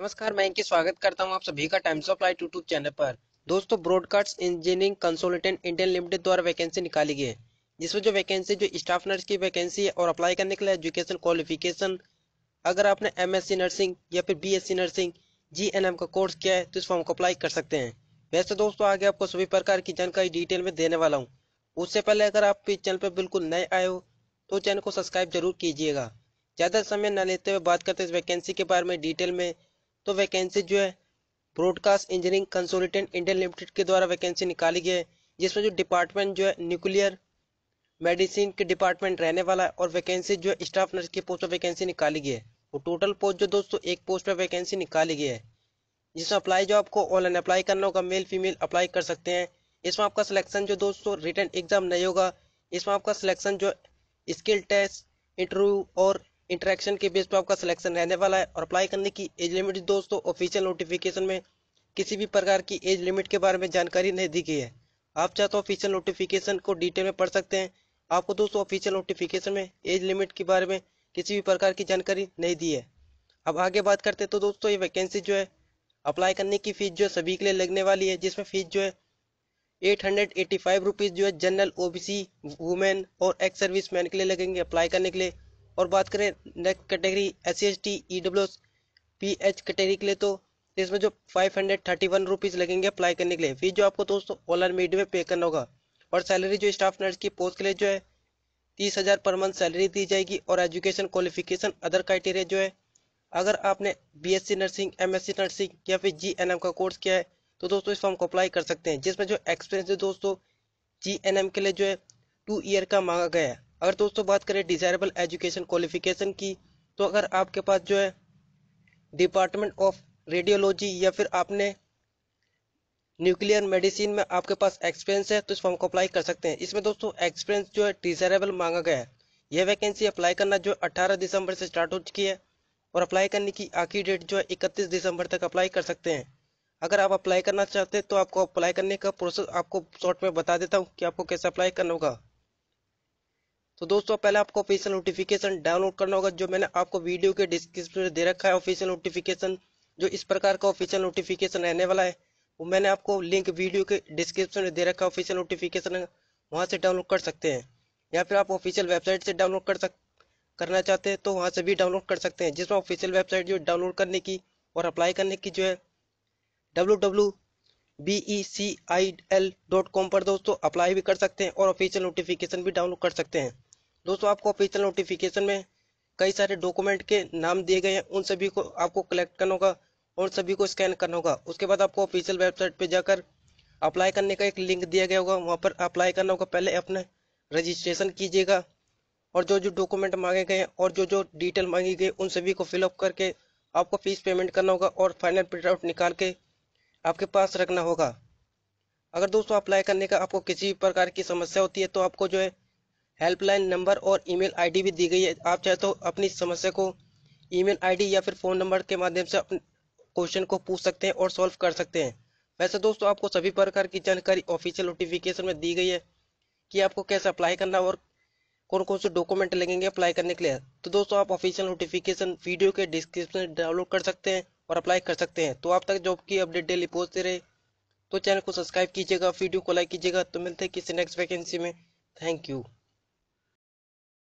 नमस्कार मैं इनकी स्वागत करता हूं आप सभी का Times of Light YouTube channel पर दोस्तों broadcast engineering consultant Indian limited द्वारा वैकेंसी निकाली गई है जिसमें जो वैकेंसी जो स्टाफ नर्स की वैकेंसी है और अप्लाई करने के लिए एजुकेशन क्वालिफिकेशन अगर आपने एम नर्सिंग या फिर बी नर्सिंग जी का कोर्स किया है तो इस फॉर्म को अप्लाई कर सकते हैं वैसे दोस्तों आगे आपको सभी प्रकार की जानकारी डिटेल में देने वाला हूँ उससे पहले अगर आप इस चैनल पर बिल्कुल नए आए हो तो चैनल को सब्सक्राइब जरूर कीजिएगा ज़्यादा समय न लेते हुए बात करते हैं इस वैकेंसी के बारे में डिटेल में तो वैकेंसी जो है broadcast engineering consultant Indian limited के द्वारा वैकेंसी निकाली गई है जिसमें जो डिपार्टमेंट जो है न्यूक्लियर मेडिसिन के डिपार्टमेंट रहने वाला है और वैकेंसी जो है स्टाफ नर्स की पोस्ट पर वैकेंसी निकाली गई है वो टोटल पोस्ट जो दोस्तों एक पोस्ट पर वैकेंसी निकाली गई है जिसमें अप्लाई जो आपको ऑनलाइन अप्लाई करना होगा मेल फीमेल अप्लाई कर सकते हैं इसमें आपका सिलेक्शन जो दोस्तों रिटर्न एग्जाम नहीं होगा इसमें आपका सिलेक्शन जो स्किल टेस्ट इंटरव्यू और इंटरेक्शन के बेस पर आपका सिलेक्शन रहने वाला है और अप्लाई करने की एज लिमिट दोस्तों ऑफिशियल नोटिफिकेशन में किसी भी प्रकार की एज लिमिट के बारे में जानकारी नहीं दी गई है आप चाहे तो ऑफिशियल नोटिफिकेशन को डिटेल में पढ़ सकते हैं आपको दोस्तों ऑफिशियल नोटिफिकेशन में एज लिमिट के बारे में किसी भी प्रकार की जानकारी नहीं दी है अब आगे बात करते हैं तो दोस्तों ये वैकेंसी जो है अप्लाई करने की फ़ीस जो है सभी के लिए लगने वाली है जिसमें फ़ीस जो है eight hundred eighty five rupees जो है जनरल ओबीसी वुमेन और एक्स सर्विस मैन के लिए लगेंगे अप्लाई करने के लिए और बात करें next category S C S T E W S P H category के लिए तो इसमें जो five hundred thirty one rupees लगेंगे अप्लाई करने के लिए फीस जो आपको दोस्तों ऑनलाइन मीडिया में पे करना होगा और सैलरी जो स्टाफ नर्स की पोस्ट के लिए जो है तीस हज़ार पर मंथ सैलरी दी जाएगी और एजुकेशन क्वालिफिकेशन अदर क्राइटेरिया जो है अगर आपने B S C nursing M S C nursing या फिर जी एन एम का कोर्स किया है तो दोस्तों इस फॉर्म को अप्लाई कर सकते हैं जिसमें जो एक्सपीरियंस है दोस्तों एम के लिए जो है टू ईयर का मांगा गया है अगर दोस्तों बात करें डिजायरेबल एजुकेशन क्वालिफिकेशन की तो अगर आपके पास जो है डिपार्टमेंट ऑफ रेडियोलॉजी या फिर आपने न्यूक्लियर मेडिसिन में आपके पास एक्सपीरियंस है तो इस फॉर्म को अप्लाई कर सकते हैं इसमें दोस्तों एक्सपीरियंस जो है डिजायरेबल मांगा गया है यह वैकेंसी अप्लाई करना जो है 18 दिसंबर से स्टार्ट हो चुकी है और अप्लाई करने की आखिरी डेट जो है 31 दिसंबर तक अप्लाई कर सकते हैं अगर आप अप्लाई करना चाहते हैं तो आपको अप्लाई करने का प्रोसेस आपको शॉर्ट में बता देता हूँ कि आपको कैसे अप्लाई करना होगा तो दोस्तों पहले आपको ऑफिशियल नोटिफिकेशन डाउनलोड करना होगा जो मैंने आपको वीडियो के डिस्क्रिप्शन में दे रखा है ऑफिशियल नोटिफिकेशन जो इस प्रकार का ऑफिशियल नोटिफिकेशन रहने वाला है वो मैंने आपको लिंक वीडियो के डिस्क्रिप्शन में दे रखा है ऑफिशियल नोटिफिकेशन वहाँ से डाउनलोड कर सकते हैं या फिर आप ऑफिशियल वेबसाइट से डाउनलोड कर सक करना चाहते हैं तो वहाँ से भी डाउनलोड कर सकते हैं जिसमें ऑफिशियल वेबसाइट जो डाउनलोड करने की और अप्लाई करने की जो है W W B E C I L dot com पर दोस्तों अप्लाई भी कर सकते हैं और ऑफिशियल नोटिफिकेशन भी डाउनलोड कर सकते हैं दोस्तों आपको ऑफिशियल नोटिफिकेशन में कई सारे डॉक्यूमेंट के नाम दिए गए हैं उन सभी को आपको कलेक्ट करना होगा और सभी को स्कैन करना होगा उसके बाद आपको ऑफिशियल वेबसाइट पर जाकर अप्लाई करने का एक लिंक दिया गया होगा वहाँ पर अप्लाई करना होगा पहले अपना रजिस्ट्रेशन कीजिएगा और जो जो डॉक्यूमेंट मांगे गए हैं और जो जो डिटेल मांगी गई उन सभी को फिलअप करके आपको फीस पेमेंट करना होगा और फाइनल प्रिंटआउट निकाल के आपके पास रखना होगा अगर दोस्तों अप्लाई करने का आपको किसी प्रकार की समस्या होती है तो आपको जो है हेल्पलाइन नंबर और ईमेल आईडी भी दी गई है आप चाहे तो अपनी समस्या को ईमेल आईडी या फिर फ़ोन नंबर के माध्यम से अपने क्वेश्चन को पूछ सकते हैं और सॉल्व कर सकते हैं वैसे दोस्तों आपको सभी प्रकार की जानकारी ऑफिशियल नोटिफिकेशन में दी गई है कि आपको कैसे अप्लाई करना और कौन कौन से डॉक्यूमेंट लगेंगे अप्लाई करने के लिए तो दोस्तों आप ऑफिशियल नोटिफिकेशन वीडियो के डिस्क्रिप्शन में डाउनलोड कर सकते हैं और अप्लाई कर सकते हैं तो आप तक जॉब की अपडेट डेली पहुंचते रहे तो चैनल को सब्सक्राइब कीजिएगा वीडियो को लाइक कीजिएगा तो मिलते हैं किसी नेक्स्ट वैकेंसी में थैंक यू